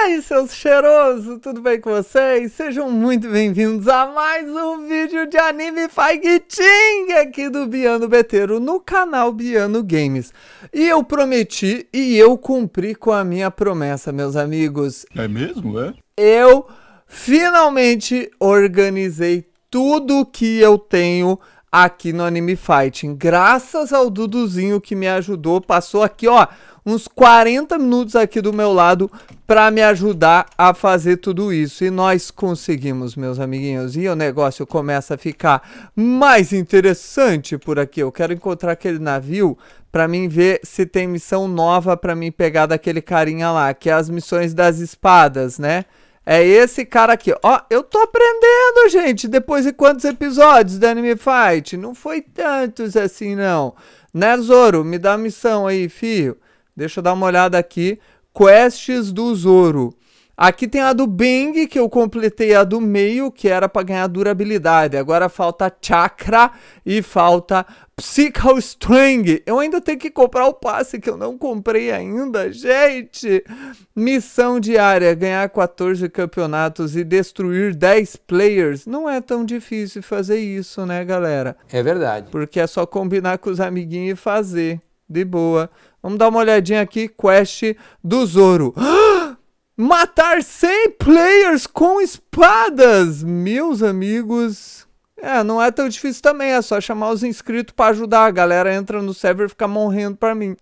E aí, seus cheirosos, tudo bem com vocês? Sejam muito bem-vindos a mais um vídeo de anime Fighting aqui do Biano Beteiro no canal Biano Games. E eu prometi e eu cumpri com a minha promessa, meus amigos. É mesmo, é? Eu finalmente organizei tudo que eu tenho aqui no Anime Fighting. Graças ao Duduzinho que me ajudou, passou aqui, ó, uns 40 minutos aqui do meu lado para me ajudar a fazer tudo isso. E nós conseguimos, meus amiguinhos. E o negócio começa a ficar mais interessante por aqui. Eu quero encontrar aquele navio para mim ver se tem missão nova para mim pegar daquele carinha lá, que é as missões das espadas, né? É esse cara aqui. Ó, eu tô aprendendo, gente. Depois de quantos episódios da Anime Fight? Não foi tantos assim, não. Né, Zoro? Me dá missão aí, filho. Deixa eu dar uma olhada aqui. Quests do Zoro. Aqui tem a do Bing, que eu completei a do meio, que era para ganhar durabilidade. Agora falta Chakra e falta Psycho String. Eu ainda tenho que comprar o passe que eu não comprei ainda, gente. Missão diária: ganhar 14 campeonatos e destruir 10 players. Não é tão difícil fazer isso, né, galera? É verdade. Porque é só combinar com os amiguinhos e fazer. De boa. Vamos dar uma olhadinha aqui, quest do Zoro. Matar 100 players com espadas! Meus amigos... É, não é tão difícil também, é só chamar os inscritos pra ajudar. A galera entra no server e fica morrendo pra mim.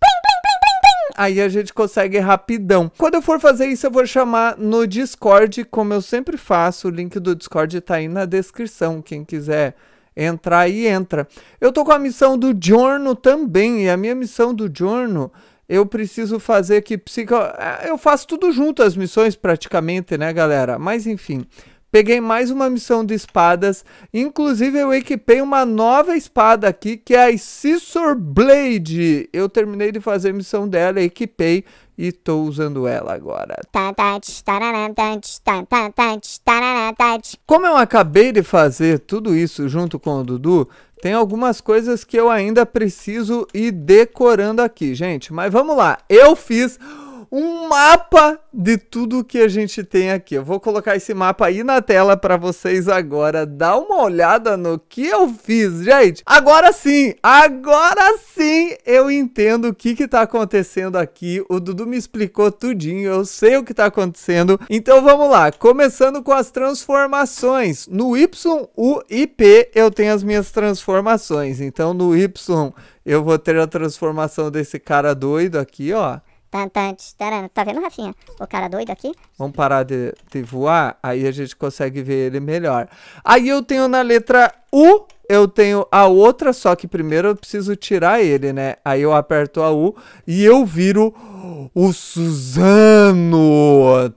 Aí a gente consegue rapidão. Quando eu for fazer isso, eu vou chamar no Discord, como eu sempre faço. O link do Discord tá aí na descrição, quem quiser entrar e entra. Eu tô com a missão do Giorno também, e a minha missão do Giorno eu preciso fazer aqui psico. É, eu faço tudo junto, as missões praticamente, né, galera? Mas enfim. Peguei mais uma missão de espadas. Inclusive, eu equipei uma nova espada aqui, que é a Scissor Blade. Eu terminei de fazer a missão dela, equipei e tô usando ela agora. Como eu acabei de fazer tudo isso junto com o Dudu, tem algumas coisas que eu ainda preciso ir decorando aqui, gente. Mas vamos lá, eu fiz um mapa de tudo que a gente tem aqui. Eu vou colocar esse mapa aí na tela para vocês agora. Dá uma olhada no que eu fiz, gente. Agora sim, agora sim eu entendo o que que tá acontecendo aqui. O Dudu me explicou tudinho, eu sei o que tá acontecendo. Então vamos lá, começando com as transformações. No Y, U e P eu tenho as minhas transformações. Então no Y eu vou ter a transformação desse cara doido aqui, ó. Tá vendo, Rafinha? O cara doido aqui? Vamos parar de, de, voar, aí a gente consegue ver ele melhor. Aí eu tenho na letra U, eu tenho a outra, só que primeiro eu preciso tirar ele, né? Aí eu aperto a U e eu viro o Suzano!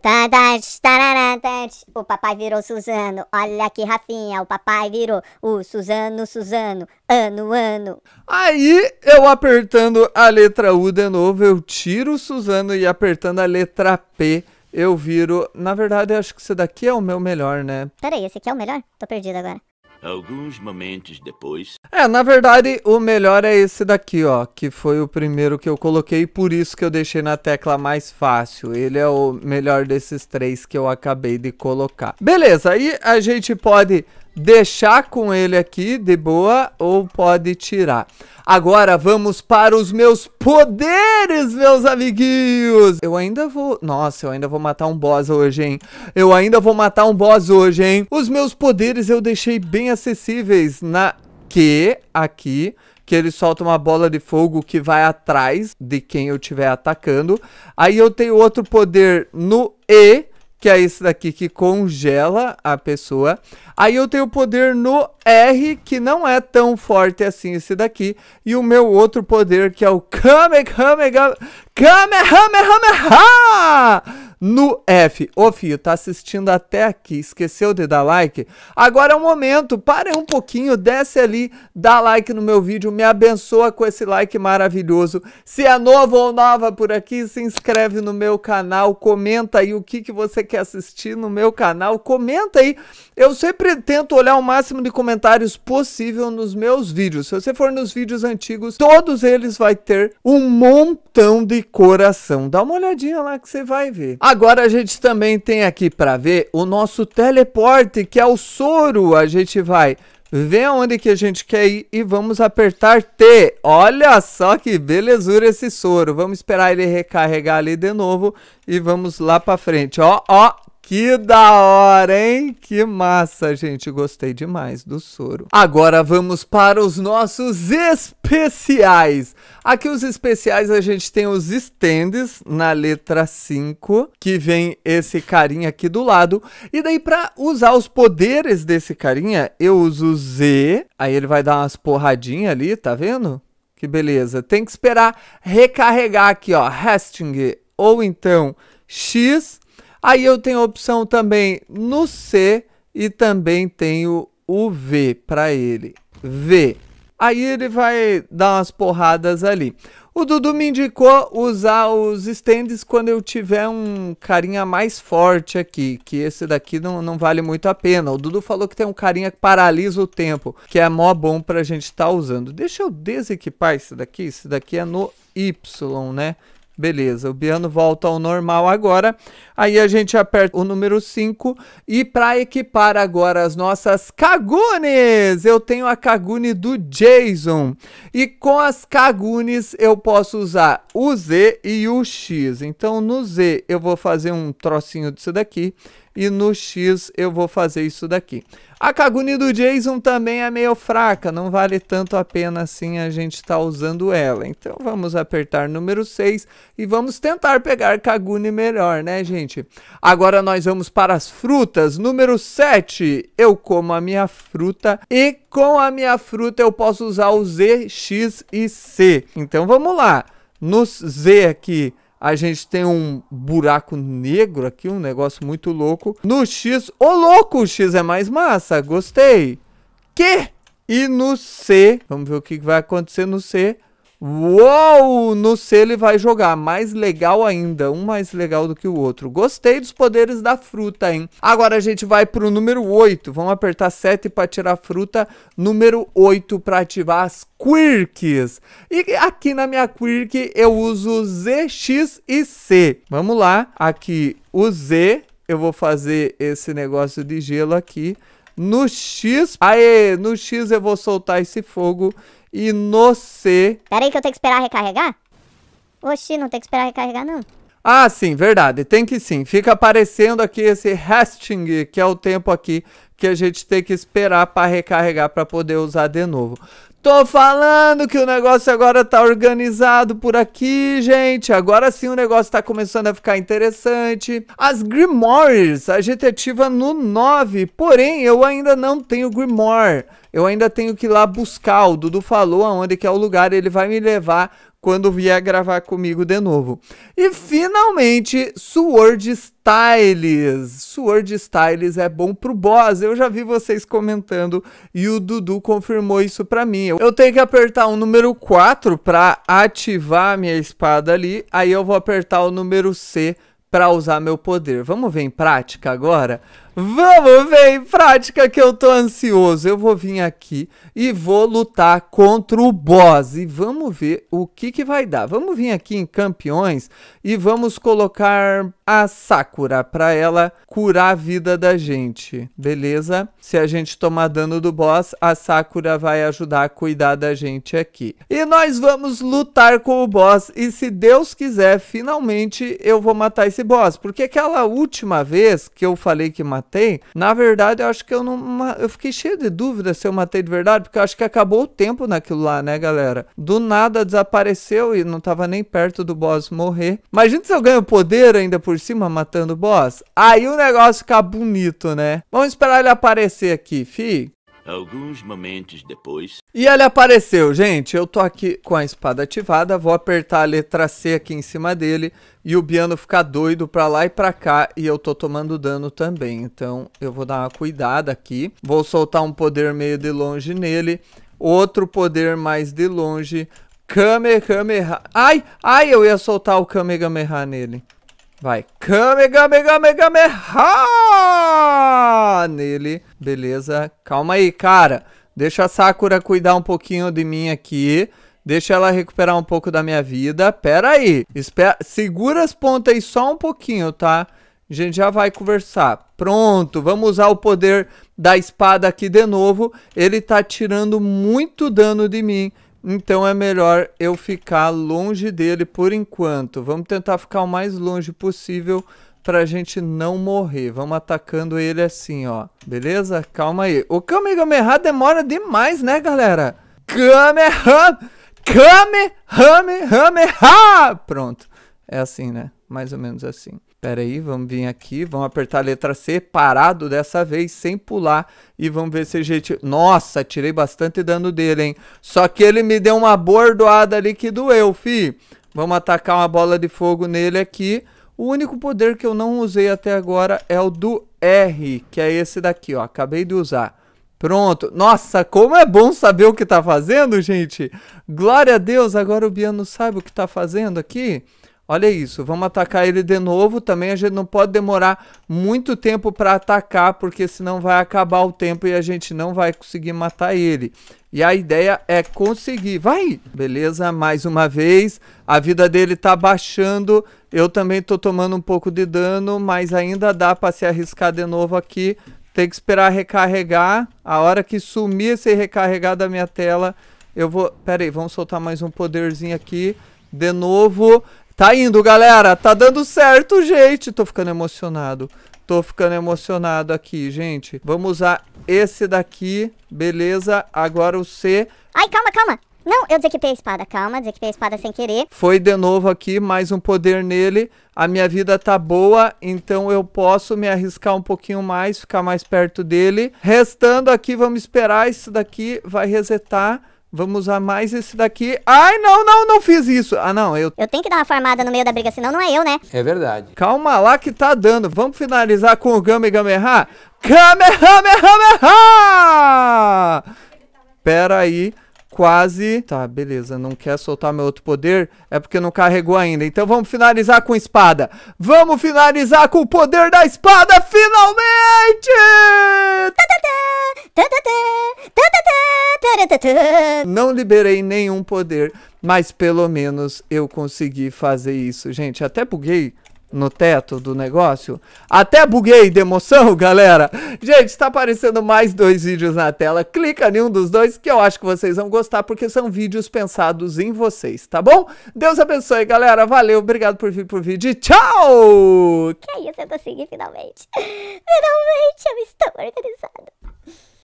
o papai virou Suzano. Olha aqui, Rafinha, o papai virou o Suzano, Suzano, ano, ano. Aí, eu apertando a letra U de novo, eu tiro o Suzano e apertando a letra P, eu viro... Na verdade, eu acho que esse daqui é o meu melhor, né? Peraí, esse aqui é o melhor? Tô perdido agora. Alguns momentos depois. É, na verdade, o melhor é esse daqui, ó. Que foi o primeiro que eu coloquei, por isso que eu deixei na tecla mais fácil. Ele é o melhor desses três que eu acabei de colocar. Beleza, aí a gente pode deixar com ele aqui de boa ou pode tirar. Agora vamos para os meus poderes, meus amiguinhos. Eu ainda vou, nossa, eu ainda vou matar um boss hoje, hein? Eu ainda vou matar um boss hoje, hein? Os meus poderes eu deixei bem acessíveis na Q aqui que ele solta uma bola de fogo que vai atrás de quem eu estiver atacando. Aí eu tenho outro poder no E, que é esse daqui que congela a pessoa. Aí eu tenho o poder no R, que não é tão forte assim esse daqui. E o meu outro poder, que é o Kamehameha, Kamehameha, no F. Ô, fio, tá assistindo até aqui, esqueceu de dar like? Agora é o momento, pare um pouquinho, desce ali, dá like no meu vídeo, me abençoa com esse like maravilhoso. Se é novo ou nova por aqui, se inscreve no meu canal, comenta aí o que, que você quer assistir no meu canal, comenta aí. Eu sempre tento olhar o máximo de comentários possível nos meus vídeos. Se você for nos vídeos antigos, todos eles vai ter um montão de coração. Dá uma olhadinha lá que você vai ver. Agora a gente também tem aqui para ver o nosso teleporte, que é o soro. A gente vai ver onde que a gente quer ir e vamos apertar T. Olha só que belezura esse soro. Vamos esperar ele recarregar ali de novo e vamos lá para frente. Ó, ó, que da hora, hein? Que massa, gente. Gostei demais do soro. Agora vamos para os nossos especiais. Aqui os especiais a gente tem os stands na letra 5, que vem esse carinha aqui do lado. E daí para usar os poderes desse carinha, eu uso Z, aí ele vai dar umas porradinhas ali, tá vendo? Que beleza. Tem que esperar recarregar aqui, ó, Hasting, ou então X Aí eu tenho a opção também no C e também tenho o V para ele. V. Aí ele vai dar umas porradas ali. O Dudu me indicou usar os stands quando eu tiver um carinha mais forte aqui, que esse daqui não, não vale muito a pena. O Dudu falou que tem um carinha que paralisa o tempo, que é mó bom pra gente estar tá usando. Deixa eu desequipar esse daqui, esse daqui é no Y, né? Beleza, o piano volta ao normal agora. Aí a gente aperta o número 5 e para equipar agora as nossas cagunes. eu tenho a Kagune do Jason. E com as cagunes eu posso usar o Z e o X. Então no Z eu vou fazer um trocinho disso daqui e no X eu vou fazer isso daqui. A Kaguni do Jason também é meio fraca, não vale tanto a pena assim a gente estar tá usando ela. Então vamos apertar número 6 e vamos tentar pegar Kaguni melhor, né gente? Agora nós vamos para as frutas. Número 7, eu como a minha fruta e com a minha fruta eu posso usar o Z, X e C. Então vamos lá. No Z aqui a gente tem um buraco negro aqui, um negócio muito louco. No X, ô oh, louco, o X é mais massa, gostei. Que? E no C, vamos ver o que vai acontecer no C. Uou! No C ele vai jogar. Mais legal ainda. Um mais legal do que o outro. Gostei dos poderes da fruta, hein? Agora a gente vai pro número 8. Vamos apertar 7 para tirar a fruta. Número 8 para ativar as quirks. E aqui na minha quirk eu uso Z, X e C. Vamos lá. Aqui o Z. Eu vou fazer esse negócio de gelo aqui. No X, aê, no X eu vou soltar esse fogo. E no C... Peraí que eu tenho que esperar recarregar? Oxi, não tem que esperar recarregar não. Ah, sim, verdade. Tem que sim. Fica aparecendo aqui esse resting, que é o tempo aqui que a gente tem que esperar para recarregar para poder usar de novo. Tô falando que o negócio agora tá organizado por aqui, gente. Agora sim o negócio tá começando a ficar interessante. As Grimoires, a gente ativa no 9, porém eu ainda não tenho Grimoire. Eu ainda tenho que ir lá buscar. O Dudu falou aonde que é o lugar, ele vai me levar quando vier gravar comigo de novo. E finalmente, Sword Styles. Sword Styles é bom pro boss. Eu já vi vocês comentando e o Dudu confirmou isso pra mim. Eu tenho que apertar o número 4 pra ativar minha espada ali. Aí eu vou apertar o número C pra usar meu poder. Vamos ver em prática agora? Vamos ver em prática que eu tô ansioso. Eu vou vir aqui e vou lutar contra o boss. E vamos ver o que, que vai dar. Vamos vir aqui em campeões e vamos colocar a Sakura para ela curar a vida da gente. Beleza? Se a gente tomar dano do boss, a Sakura vai ajudar a cuidar da gente aqui. E nós vamos lutar com o boss. E se Deus quiser, finalmente eu vou matar esse boss. Porque aquela última vez que eu falei que matava matei, na verdade eu acho que eu não. Eu fiquei cheio de dúvida se eu matei de verdade, porque eu acho que acabou o tempo naquilo lá, né, galera? Do nada desapareceu e não tava nem perto do boss morrer. Imagina se eu ganho poder ainda por cima matando o boss. Aí o negócio fica bonito, né? Vamos esperar ele aparecer aqui, fi. Alguns momentos depois. E ele apareceu, gente. Eu tô aqui com a espada ativada, vou apertar a letra C aqui em cima dele e o Biano ficar doido pra lá e pra cá e eu tô tomando dano também. Então eu vou dar uma cuidada aqui. Vou soltar um poder meio de longe nele, outro poder mais de longe. Kamehameha. Ai, ai, eu ia soltar o Kamehameha nele. Vai. Kamehameha! Ah, nele. Beleza, calma aí, cara. Deixa a Sakura cuidar um pouquinho de mim aqui. Deixa ela recuperar um pouco da minha vida. Pera aí. Espera... Segura as pontas aí só um pouquinho, tá? A gente já vai conversar. Pronto, vamos usar o poder da espada aqui de novo. Ele tá tirando muito dano de mim. Então é melhor eu ficar longe dele por enquanto. Vamos tentar ficar o mais longe possível pra gente não morrer. Vamos atacando ele assim, ó. Beleza? Calma aí. O Kamehameha demora demais, né, galera? Kamehameha! Kamehameha! Pronto. É assim, né? Mais ou menos assim. Pera aí, vamos vir aqui, vamos apertar a letra C, parado dessa vez, sem pular, e vamos ver se a gente... Nossa, tirei bastante dano dele, hein? Só que ele me deu uma bordoada ali que doeu, fi. Vamos atacar uma bola de fogo nele aqui. O único poder que eu não usei até agora é o do R, que é esse daqui, ó. Acabei de usar. Pronto. Nossa, como é bom saber o que tá fazendo, gente. Glória a Deus, agora o Biano sabe o que tá fazendo aqui. Olha isso, vamos atacar ele de novo. Também a gente não pode demorar muito tempo para atacar, porque senão vai acabar o tempo e a gente não vai conseguir matar ele. E a ideia é conseguir. Vai! Beleza, mais uma vez. A vida dele tá baixando. Eu também tô tomando um pouco de dano, mas ainda dá para se arriscar de novo aqui. Tem que esperar recarregar. A hora que sumir esse recarregar da minha tela, eu vou... Pera aí, vamos soltar mais um poderzinho aqui. De novo. Tá indo, galera. Tá dando certo, gente. Tô ficando emocionado. Tô ficando emocionado aqui, gente. Vamos usar esse daqui. Beleza. Agora o C. Ai, calma, calma. Não, eu desequipei a espada, calma, desequipei a espada sem querer. Foi de novo aqui, mais um poder nele. A minha vida tá boa, então eu posso me arriscar um pouquinho mais, ficar mais perto dele. Restando aqui, vamos esperar, isso daqui vai resetar. Vamos usar mais esse daqui. Ai, não, não, não fiz isso. Ah, não, eu... Eu tenho que dar uma farmada no meio da briga, senão não é eu, né? É verdade. Calma lá que tá dando. Vamos finalizar com o Gamegameha? Kamehamehameha! Pera aí quase... Tá, beleza, não quer soltar meu outro poder, é porque não carregou ainda. Então vamos finalizar com espada. Vamos finalizar com o poder da espada, finalmente! Não liberei nenhum poder, mas pelo menos eu consegui fazer isso. Gente, até buguei no teto do negócio. Até buguei de emoção, galera. Gente, está aparecendo mais dois vídeos na tela. Clica em um dos dois que eu acho que vocês vão gostar porque são vídeos pensados em vocês, tá bom? Deus abençoe, galera. Valeu, obrigado por vir por vídeo e tchau! Que isso, eu consegui finalmente. Finalmente eu estou organizado.